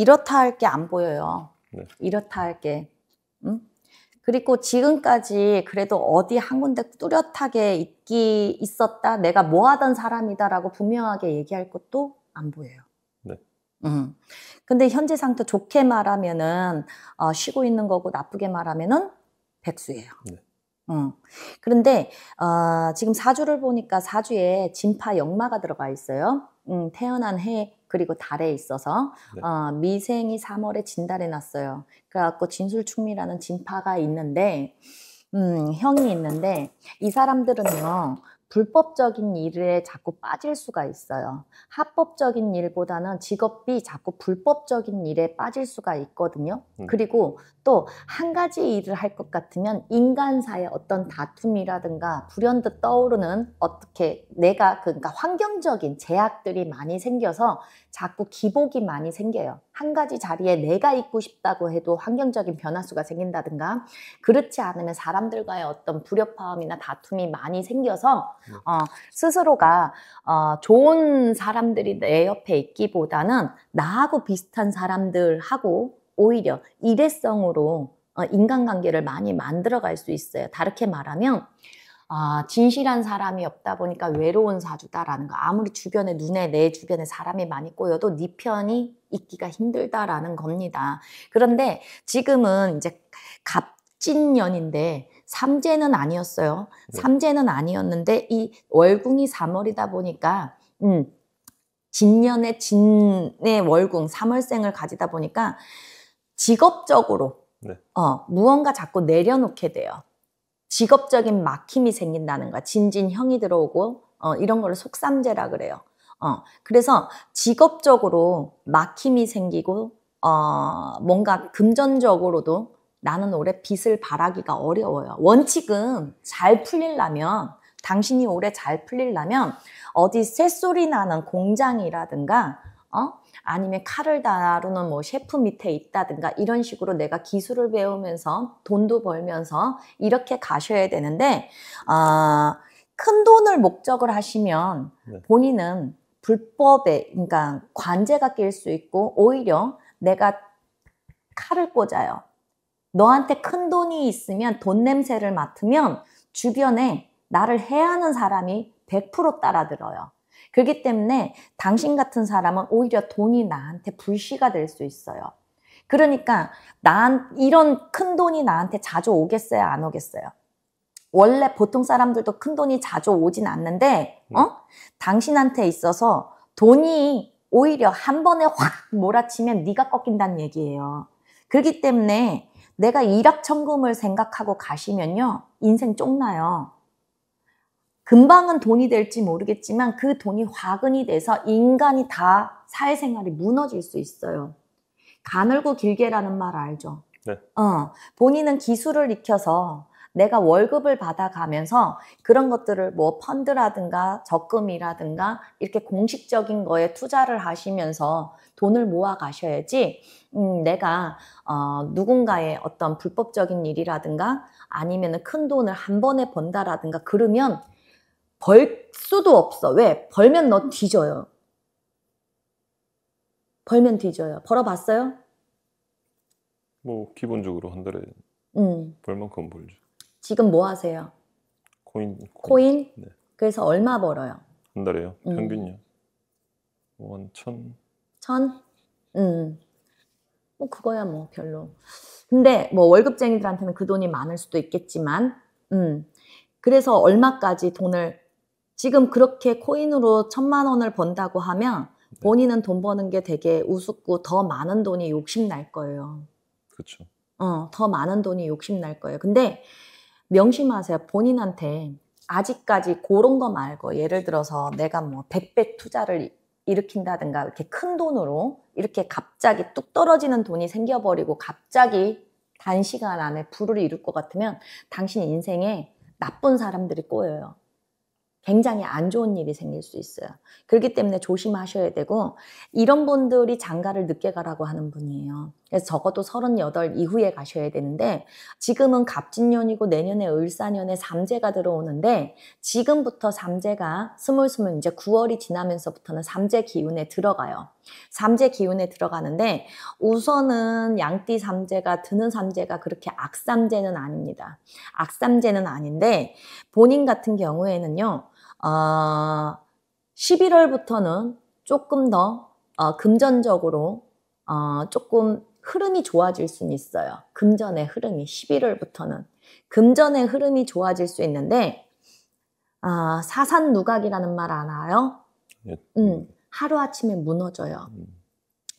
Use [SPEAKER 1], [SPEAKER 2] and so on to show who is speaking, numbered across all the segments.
[SPEAKER 1] 이렇다 할 게 안 보여요. 네. 이렇다 할 게. 응? 음? 그리고 지금까지 그래도 어디 한 군데 뚜렷하게 있기 있었다. 내가 뭐 하던 사람이다라고 분명하게 얘기할 것도 안 보여요. 네. 음. 근데 현재 상태 좋게 말하면은 어, 쉬고 있는 거고 나쁘게 말하면은 백수예요. 네. 어. 그런데 어, 지금 사주를 보니까 사주에 진파 역마가 들어가 있어요. 음, 태어난 해 그리고 달에 있어서 네. 어, 미생이 3월에 진달에 났어요. 그래갖고 진술충미라는 진파가 있는데 음, 형이 있는데 이 사람들은요 불법적인 일에 자꾸 빠질 수가 있어요. 합법적인 일보다는 직업이 자꾸 불법적인 일에 빠질 수가 있거든요. 음. 그리고 또 한 가지 일을 할 것 같으면 인간사의 어떤 다툼이라든가 불현듯 떠오르는 어떻게 내가 그러니까 환경적인 제약들이 많이 생겨서 자꾸 기복이 많이 생겨요. 한 가지 자리에 내가 있고 싶다고 해도 환경적인 변화수가 생긴다든가 그렇지 않으면 사람들과의 어떤 불협화음이나 다툼이 많이 생겨서 네. 어, 스스로가 어, 좋은 사람들이 내 옆에 있기보다는 나하고 비슷한 사람들하고 오히려 일회성으로 어, 인간관계를 많이 만들어갈 수 있어요. 다르게 말하면 아, 진실한 사람이 없다 보니까 외로운 사주다라는 거. 아무리 주변에 눈에 내 주변에 사람이 많이 꼬여도 네 편이 있기가 힘들다라는 겁니다. 그런데 지금은 이제 갑진 년인데 삼재는 아니었어요. 네. 삼재는 아니었는데 이 월궁이 3월이다 보니까 음. 진년의 진의 월궁 3월생을 가지다 보니까 직업적으로 네. 어, 무언가 자꾸 내려놓게 돼요. 직업적인 막힘이 생긴다는 거야. 진진형이 들어오고 어, 이런 거를 속삼재라 그래요. 어, 그래서 직업적으로 막힘이 생기고 어, 뭔가 금전적으로도 나는 올해 빚을 바라기가 어려워요. 원칙은 잘 풀리려면 당신이 올해 잘 풀리려면 어디 새소리 나는 공장이라든가 어? 아니면 칼을 다루는 뭐 셰프 밑에 있다든가 이런 식으로 내가 기술을 배우면서 돈도 벌면서 이렇게 가셔야 되는데 어, 큰 돈을 목적을 하시면 네. 본인은 불법에 그러니까 관제가 낄 수 있고 오히려 내가 칼을 꽂아요. 너한테 큰 돈이 있으면 돈 냄새를 맡으면 주변에 나를 해하는 사람이 100% 따라들어요. 그렇기 때문에 당신 같은 사람은 오히려 돈이 나한테 불씨가 될 수 있어요. 그러니까 난 이런 큰 돈이 나한테 자주 오겠어요, 안 오겠어요? 원래 보통 사람들도 큰 돈이 자주 오진 않는데 네. 어? 음. 당신한테 있어서 돈이 오히려 한 번에 확 몰아치면 네가 꺾인다는 얘기예요. 그렇기 때문에 내가 일확천금을 생각하고 가시면요 인생 쫑나요. 금방은 돈이 될지 모르겠지만 그 돈이 화근이 돼서 인간이 다 사회생활이 무너질 수 있어요. 가늘고 길게라는 말 알죠? 네. 어, 본인은 기술을 익혀서 내가 월급을 받아가면서 그런 것들을 뭐 펀드라든가 적금이라든가 이렇게 공식적인 거에 투자를 하시면서 돈을 모아 가셔야지 음, 내가 어, 누군가의 어떤 불법적인 일이라든가 아니면 큰 돈을 한 번에 번다라든가 그러면 벌 수도 없어. 왜? 벌면 너 뒤져요. 벌면 뒤져요. 벌어봤어요? 뭐 기본적으로 한 달에 음. 벌만큼 벌죠. 지금 뭐 하세요? 코인. 코인? 코인? 네. 그래서 얼마 벌어요? 한 달에요? 음. 평균요? 뭐한 천? 천? 음. 뭐 그거야 뭐 별로. 근데 뭐 월급쟁이들한테는 그 돈이 많을 수도 있겠지만, 음. 그래서 얼마까지 돈을 지금 그렇게 코인으로 천만 원을 번다고 하면 네. 본인은 돈 버는 게 되게 우습고 더 많은 돈이 욕심 날 거예요. 그렇죠. 어, 더 많은 돈이 욕심 날 거예요. 근데 명심하세요. 본인한테 아직까지 그런 거 말고 예를 들어서 내가 뭐 100배 투자를 일으킨다든가 이렇게 큰 돈으로 이렇게 갑자기 뚝 떨어지는 돈이 생겨버리고 갑자기 단시간 안에 불을 이룰 것 같으면 당신 인생에 나쁜 사람들이 꼬여요. 굉장히 안 좋은 일이 생길 수 있어요. 그렇기 때문에 조심하셔야 되고 이런 분들이 장가를 늦게 가라고 하는 분이에요. 그래서 적어도 38 이후에 가셔야 되는데 지금은 갑진년이고 내년에 을사년에 삼재가 들어오는데 지금부터 삼재가 스물스물 이제 9월이 지나면서부터는 삼재 기운에 들어가요. 삼재 기운에 들어가는데 우선은 양띠 삼재가 드는 삼재가 그렇게 악삼재는 아닙니다. 악삼재는 아닌데 본인 같은 경우에는요. 11월부터는 어, 조금 더 어, 금전적으로 어, 조금 흐름이 좋아질 수는 있어요. 금전의 흐름이 11월부터는 금전의 흐름이 좋아질 수 있는데 아, 어, 사산 누각이라는 말 아나요? 예. 음, 하루 아침에 무너져요. 음.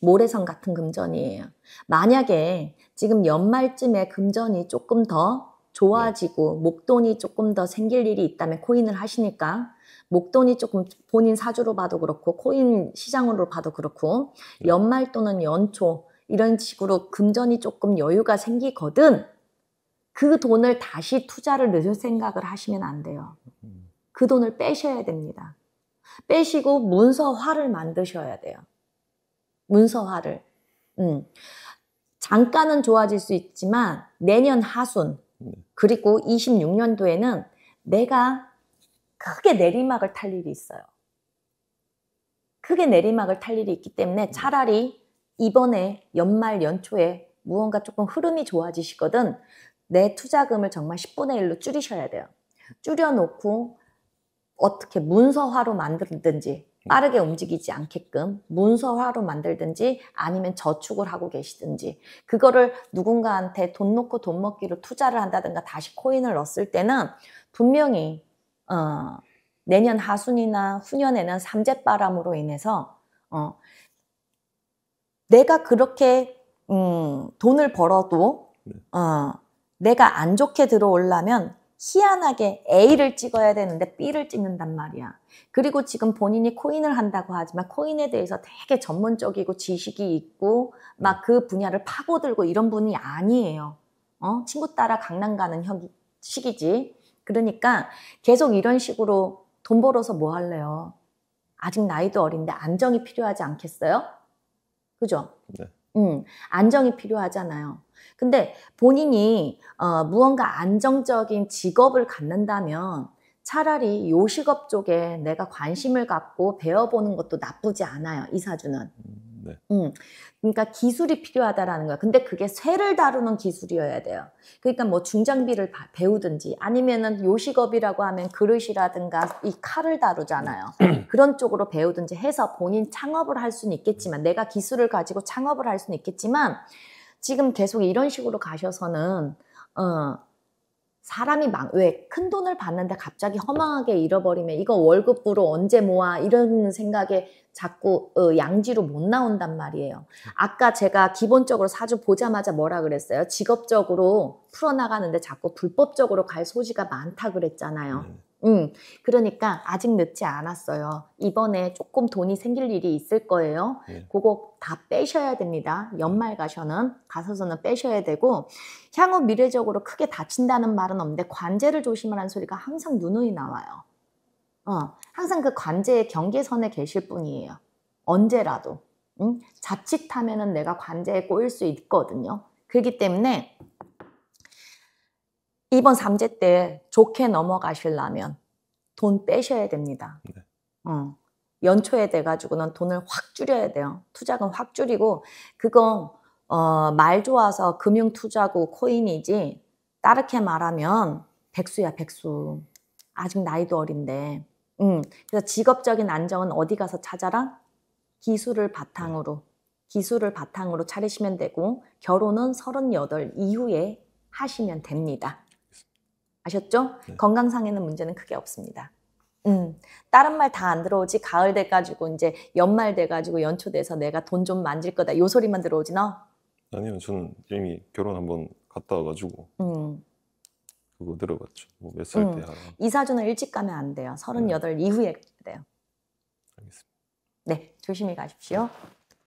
[SPEAKER 1] 모래성 같은 금전이에요. 만약에 지금 연말쯤에 금전이 조금 더 좋아지고 네. 목돈이 조금 더 생길 일이 있다면 코인을 하시니까 목돈이 조금 본인 사주로 봐도 그렇고 코인 시장으로 봐도 그렇고 네. 연말 또는 연초 이런 식으로 금전이 조금 여유가 생기거든 그 돈을 다시 투자를 늦을 생각을 하시면 안 돼요. 그 돈을 빼셔야 됩니다. 빼시고 문서화를 만드셔야 돼요. 문서화를. 음. 잠깐은 좋아질 수 있지만 내년 하순 그리고 26년도에는 내가 크게 내리막을 탈 일이 있어요. 크게 내리막을 탈 일이 있기 때문에 차라리 이번에 연말 연초에 무언가 조금 흐름이 좋아지시거든 내 투자금을 정말 10분의 1로 줄이셔야 돼요. 줄여놓고 어떻게 문서화로 만들든지 빠르게 움직이지 않게끔 문서화로 만들든지 아니면 저축을 하고 계시든지 그거를 누군가한테 돈 놓고 돈 먹기로 투자를 한다든가 다시 코인을 넣었을 때는 분명히 어, 내년 하순이나 후년에는 삼재바람으로 인해서 어, 내가 그렇게 음, 돈을 벌어도 네. 어, 내가 안 좋게 들어올라면 희한하게 A를 찍어야 되는데 B를 찍는단 말이야. 그리고 지금 본인이 코인을 한다고 하지만 코인에 대해서 되게 전문적이고 지식이 있고 네. 막그 분야를 파고들고 이런 분이 아니에요. 어? 친구 따라 강남 가는 형 시기지. 그러니까 계속 이런 식으로 돈 벌어서 뭐 할래요? 아직 나이도 어린데 안정이 필요하지 않겠어요? 그죠? 네. 음, 안정이 필요하잖아요. 근데 본인이 어, 무언가 안정적인 직업을 갖는다면 차라리 요식업 쪽에 내가 관심을 갖고 배워보는 것도 나쁘지 않아요. 이 사주는. 음, 네. 음, 그러니까 기술이 필요하다라는 거야. 근데 그게 쇠를 다루는 기술이어야 돼요. 그러니까 뭐 중장비를 배우든지 아니면은 요식업이라고 하면 그릇이라든가 이 칼을 다루잖아요. 그런 쪽으로 배우든지 해서 본인 창업을 할 수는 있겠지만 내가 기술을 가지고 창업을 할 수는 있겠지만 지금 계속 이런 식으로 가셔서는 어, 사람이 막 왜큰 돈을 받는데 갑자기 허망하게 잃어버리면 이거 월급으로 언제 모아 이런 생각에 자꾸 어, 양지로 못 나온단 말이에요. 아까 제가 기본적으로 사주 보자마자 뭐라 그랬어요? 직업적으로 풀어나가는데 자꾸 불법적으로 갈 소지가 많다 그랬잖아요. 음. 음, 그러니까 아직 늦지 않았어요. 이번에 조금 돈이 생길 일이 있을 거예요. 예. 그거 다 빼셔야 됩니다. 연말 가셔는 가서서는 빼셔야 되고 향후 미래적으로 크게 다친다는 말은 없는데 관제를 조심하라는 소리가 항상 누누이 나와요. 어, 항상 그 관제의 경계선에 계실 뿐이에요 언제라도 음? 자칫하면은 내가 관제에 꼬일 수 있거든요. 그렇기 때문에 이번 3제 때 좋게 넘어가시려면 돈 빼셔야 됩니다. 네. 어. 연초에 돼가지고는 돈을 확 줄여야 돼요. 투자금 확 줄이고, 그건, 어, 말 좋아서 금융 투자고 코인이지, 따르게 말하면 백수야, 백수. 아직 나이도 어린데. 음, 그래서 직업적인 안정은 어디 가서 찾아라? 기술을 바탕으로. 기술을 바탕으로 차리시면 되고, 결혼은 38 이후에 하시면 됩니다. 아셨죠? 네. 건강상에는 문제는 크게 없습니다. 음, 다른 말 다 안 들어오지 가을 돼가지고 이제 연말 돼가지고 연초 돼서 내가 돈 좀 만질 거다 요 소리만 들어오지 너? 아니요, 저 이미 결혼 한번 갔다 와가지고 음. 그거 들어봤죠. 뭐 몇살 음. 때. 음. 이사주는 일찍 가면 안 돼요. 38 네. 이후에 돼요. 알겠습니다. 네, 조심히 가십시오. 네.